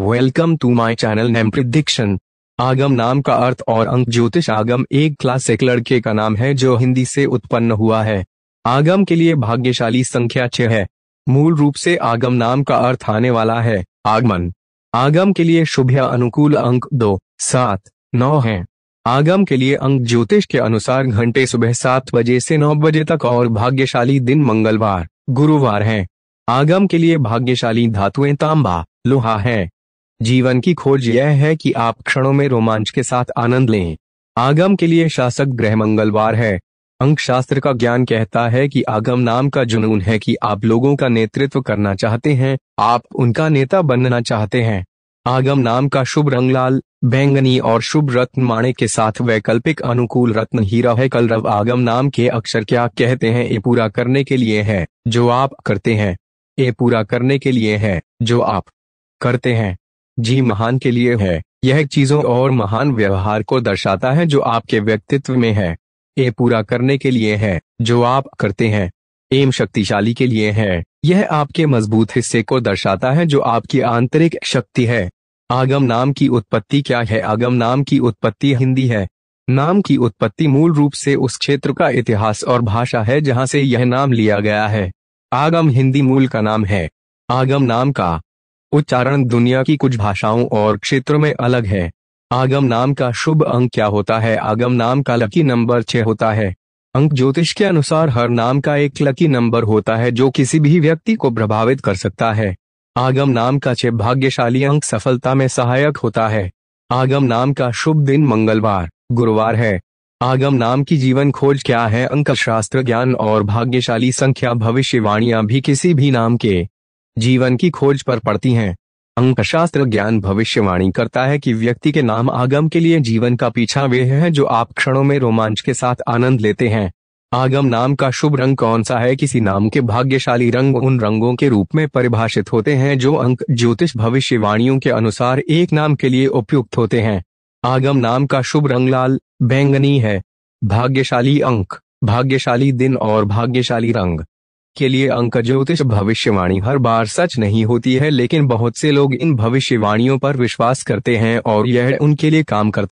welcome to my channel name prediction आगम नाम का अर्थ और अंक ज्योतिष आगम एक क्लासिक लड़के का नाम है जो हिंदी से उत्पन्न हुआ है आगम के लिए भाग्यशाली संख्या छह है मूल रूप से आगम नाम का अर्थ आने वाला है आगमन आगम के लिए शुभ या अनुकूल अंक दो सात नौ है आगम के लिए अंक ज्योतिष के अनुसार घंटे सुबह सात बजे से नौ बजे तक और भाग्यशाली दिन मंगलवार गुरुवार है आगम के लिए भाग्यशाली धातुएं तांबा लोहा है जीवन की खोज यह है कि आप क्षणों में रोमांच के साथ आनंद लें आगम के लिए शासक ग्रह मंगलवार है अंक शास्त्र का ज्ञान कहता है कि आगम नाम का जुनून है कि आप लोगों का नेतृत्व करना चाहते हैं आप उनका नेता बनना चाहते हैं आगम नाम का शुभ रंग लाल बैंगनी और शुभ रत्न माणे के साथ वैकल्पिक अनुकूल रत्न हीरा है कलरव आगम नाम के अक्षर क्या कहते हैं ये पूरा करने के लिए है जो आप करते हैं ये पूरा करने के लिए है जो आप करते हैं जी महान के लिए है यह चीजों और महान व्यवहार को दर्शाता है जो आपके व्यक्तित्व में है ए पूरा करने के लिए है जो आप करते हैं एम शक्तिशाली के लिए है यह आपके मजबूत हिस्से को दर्शाता है जो आपकी आंतरिक शक्ति है आगम नाम की उत्पत्ति क्या है आगम नाम की उत्पत्ति हिंदी है नाम की उत्पत्ति मूल रूप से उस क्षेत्र का इतिहास और भाषा है जहां से यह नाम लिया गया है आगम हिंदी मूल का नाम है आगम नाम का उच्चारण दुनिया की कुछ भाषाओं और क्षेत्रों में अलग है आगम नाम का शुभ अंक क्या होता है आगम नाम का लकी नंबर छह होता है अंक ज्योतिष के अनुसार हर नाम का एक लकी नंबर होता है जो किसी भी व्यक्ति को प्रभावित कर सकता है आगम नाम का छह भाग्यशाली अंक सफलता में सहायक होता है आगम नाम का शुभ दिन मंगलवार गुरुवार है आगम नाम की जीवन खोज क्या है अंक शास्त्र ज्ञान और भाग्यशाली संख्या भविष्यवाणियां भी किसी भी नाम के जीवन की खोज पर पड़ती हैं अंकशास्त्र ज्ञान भविष्यवाणी करता है कि व्यक्ति के नाम आगम के लिए जीवन का पीछा वे है जो आप क्षणों में रोमांच के साथ आनंद लेते हैं आगम नाम का शुभ रंग कौन सा है किसी नाम के भाग्यशाली रंग उन रंगों के रूप में परिभाषित होते हैं जो अंक ज्योतिष भविष्यवाणियों के अनुसार एक नाम के लिए उपयुक्त होते हैं आगम नाम का शुभ रंग लाल बैंगनी है भाग्यशाली अंक भाग्यशाली दिन और भाग्यशाली रंग के लिए अंक ज्योतिष भविष्यवाणी हर बार सच नहीं होती है लेकिन बहुत से लोग इन भविष्यवाणियों पर विश्वास करते हैं और यह उनके लिए काम करता